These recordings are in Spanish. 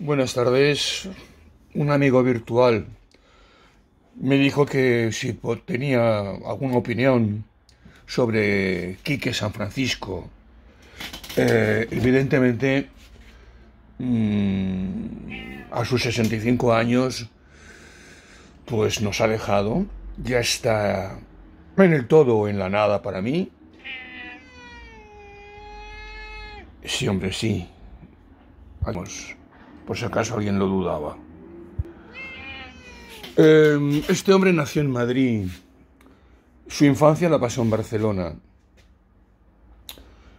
Buenas tardes. Un amigo virtual me dijo que si tenía alguna opinión sobre Quique San Francisco. Eh, evidentemente, mm, a sus 65 años, pues nos ha dejado. Ya está en el todo o en la nada para mí. Sí, hombre, sí. Vamos por si acaso alguien lo dudaba. Em, este hombre nació en Madrid. Su infancia la pasó en Barcelona.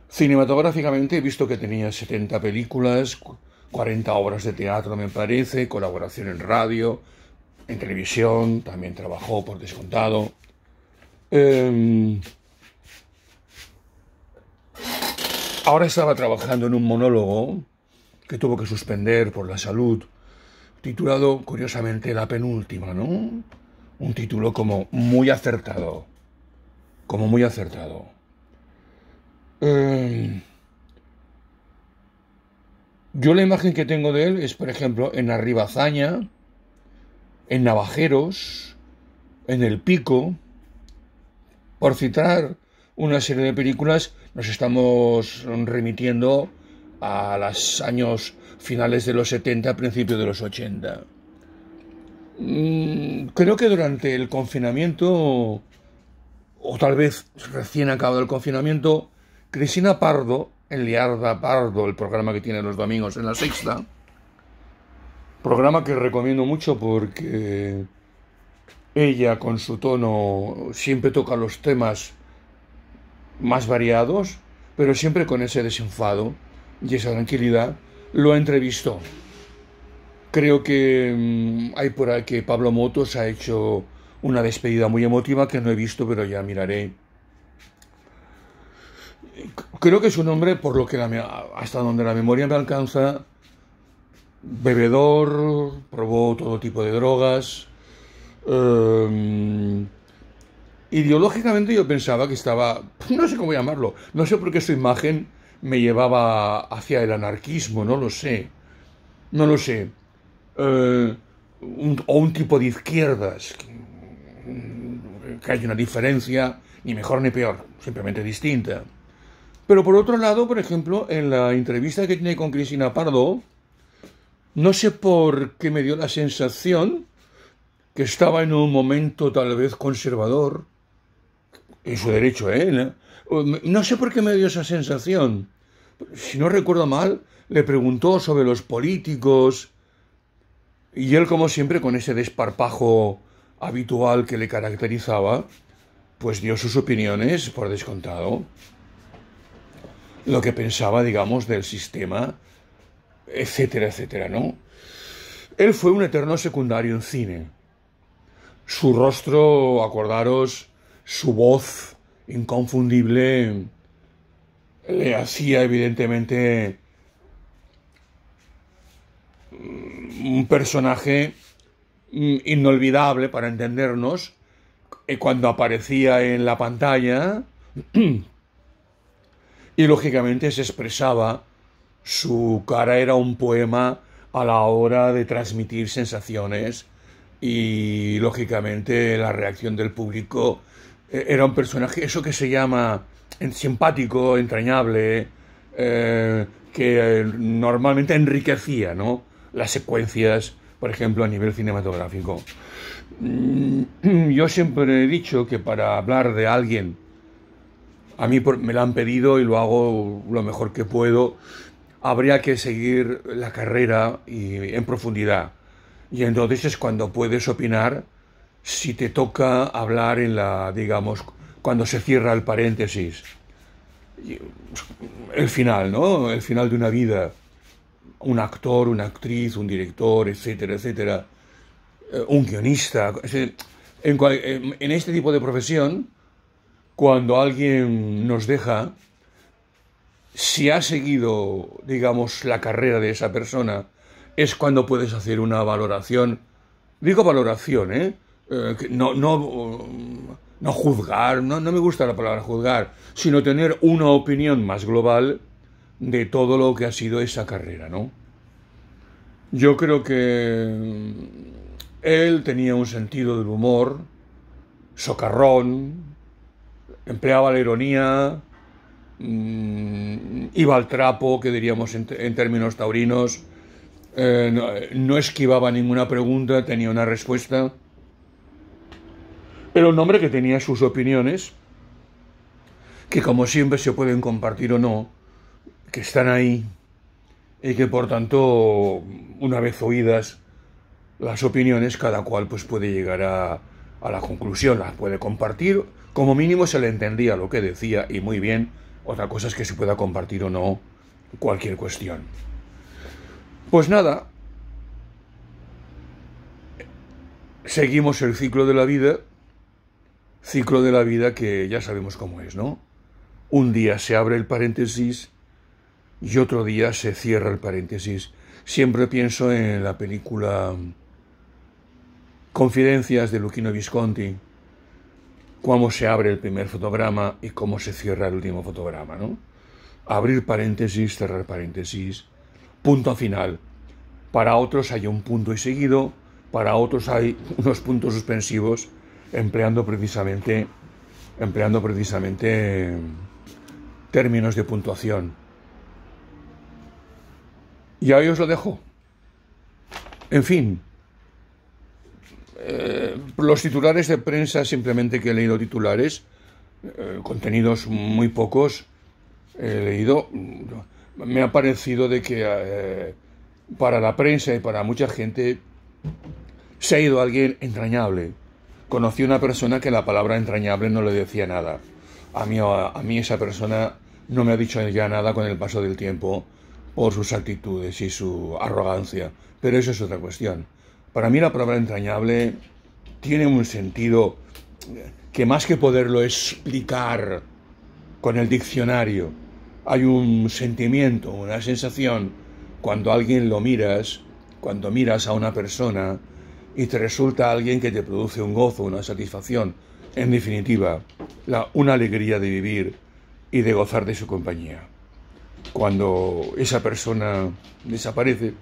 Cinematográficamente he visto que tenía 70 películas, 40 obras de teatro me parece, colaboración en radio, en televisión, también trabajó por descontado. Em, ahora estaba trabajando en un monólogo que tuvo que suspender por la salud, titulado curiosamente La penúltima, ¿no? Un título como muy acertado, como muy acertado. Eh, yo la imagen que tengo de él es, por ejemplo, en Arribazaña, en Navajeros, en El Pico, por citar una serie de películas, nos estamos remitiendo a los años finales de los 70, principios de los 80. Mm, creo que durante el confinamiento, o tal vez recién acabado el confinamiento, Cristina Pardo, en Liarda Pardo, el programa que tiene los domingos en la sexta, programa que recomiendo mucho porque ella con su tono siempre toca los temas más variados, pero siempre con ese desenfado y esa tranquilidad lo ha entrevisto. Creo que mm, hay por ahí que Pablo Motos ha hecho una despedida muy emotiva que no he visto, pero ya miraré. Creo que es un hombre, por lo que la, hasta donde la memoria me alcanza, bebedor, probó todo tipo de drogas. Em, ideológicamente yo pensaba que estaba, no sé cómo llamarlo, no sé por qué su imagen me llevaba hacia el anarquismo, no lo sé. No lo sé. Eh, o un tipo de izquierdas, mm, que, hay una diferencia, ni mejor ni peor, simplemente distinta. Pero por otro lado, por ejemplo, en la entrevista que tiene con Cristina Pardo, no sé por qué me dio la sensación que estaba en un momento tal vez conservador, en su derecho, ¿eh? No sé por qué me dio esa sensación. Si no recuerdo mal, le preguntó sobre los políticos y él, como siempre, con ese desparpajo habitual que le caracterizaba, pues dio sus opiniones por descontado. Lo que pensaba, digamos, del sistema, etcétera, etcétera, ¿no? Él fue un eterno secundario en cine. Su rostro, acordaros, su voz inconfundible le hacía evidentemente mm, un personaje mm, inolvidable para entendernos cuando aparecía en la pantalla y lógicamente se expresaba su cara era un poema a la hora de transmitir sensaciones y lógicamente la reacción del público e-, era un personaje, eso que se llama simpático, entrañable, eh, que eh, normalmente enriquecía las secuencias, por ejemplo, a nivel cinematográfico. Mm, yo siempre he dicho que para hablar de alguien, a mí me lo han pedido y lo hago lo mejor que puedo, habría que seguir la carrera y, en profundidad. Y entonces es cuando puedes opinar si te toca hablar en la, digamos, cuando se cierra el paréntesis, el final, ¿no? El final de una vida, un actor, una actriz, un director, etcétera, etcétera, eh, un guionista. En, este tipo de profesión, cuando alguien nos deja, si ha seguido, digamos, la carrera de esa persona, es cuando puedes hacer una valoración, digo valoración, ¿eh? Eh, no, no, mm, juzgar, no, me gusta la palabra juzgar, sino tener una opinión más global de todo lo que ha sido esa carrera, ¿no? Yo creo que mm, él tenía un sentido del humor, socarrón, empleaba la ironía, mm, iba al trapo, que diríamos en, términos taurinos, eh, no esquivaba ninguna pregunta, tenía una respuesta. Era un hombre que tenía sus opiniones, que como siempre se pueden compartir o no, que están ahí y que por tanto, una vez oídas las opiniones, cada cual pues puede llegar a, a la conclusión, las puede compartir, como mínimo se le entendía lo que decía y muy bien, otra cosa es que se pueda compartir o no cualquier cuestión. Pues nada, seguimos el ciclo de la vida ciclo de la vida que ya sabemos cómo es, ¿no? Un día se abre el paréntesis y otro día se cierra el paréntesis. Siempre pienso en la película Confidencias de Luquino Visconti, cómo se abre el primer fotograma y cómo se cierra el último fotograma, ¿no? Abrir paréntesis, cerrar paréntesis, punto final. Para otros hay un punto y seguido, para otros hay unos puntos suspensivos empleando precisamente, empleando precisamente términos de puntuación. Y ahí os lo dejo. En fin, eh, los titulares de prensa, simplemente que he leído titulares, eh, contenidos muy pocos, he leído, me ha parecido de que eh, para la prensa y para mucha gente se ha ido alguien entrañable. Conocí una persona que la palabra entrañable no le decía nada. A mí, a mí esa persona no me ha dicho ya nada con el paso del tiempo por sus actitudes y su arrogancia, pero eso es otra cuestión. Para mí la palabra entrañable tiene un sentido que más que poderlo explicar con el diccionario, hay un sentimiento, una sensación, cuando alguien lo miras, cuando miras a una persona y te resulta alguien que te produce un gozo, una satisfacción, en definitiva, una alegría de vivir y de gozar de su compañía. Cuando esa persona desaparece,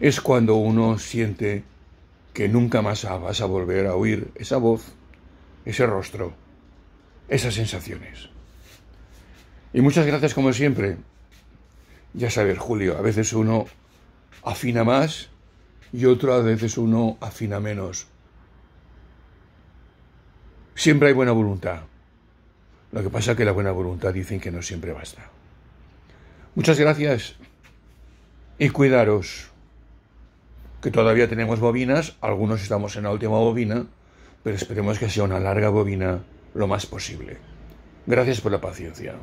es cuando uno siente que nunca más ah, vas a volver a oír esa voz, ese rostro, esas sensaciones. Y muchas gracias como siempre. Ya sabes, Julio, a veces uno afina más y otras veces uno afina menos. Siempre hay buena voluntad. Lo que pasa es que la buena voluntad dicen que no siempre basta. Muchas gracias y cuidaros, que todavía tenemos bobinas, algunos estamos en la última bobina, pero esperemos que sea una larga bobina lo más posible. Gracias por la paciencia.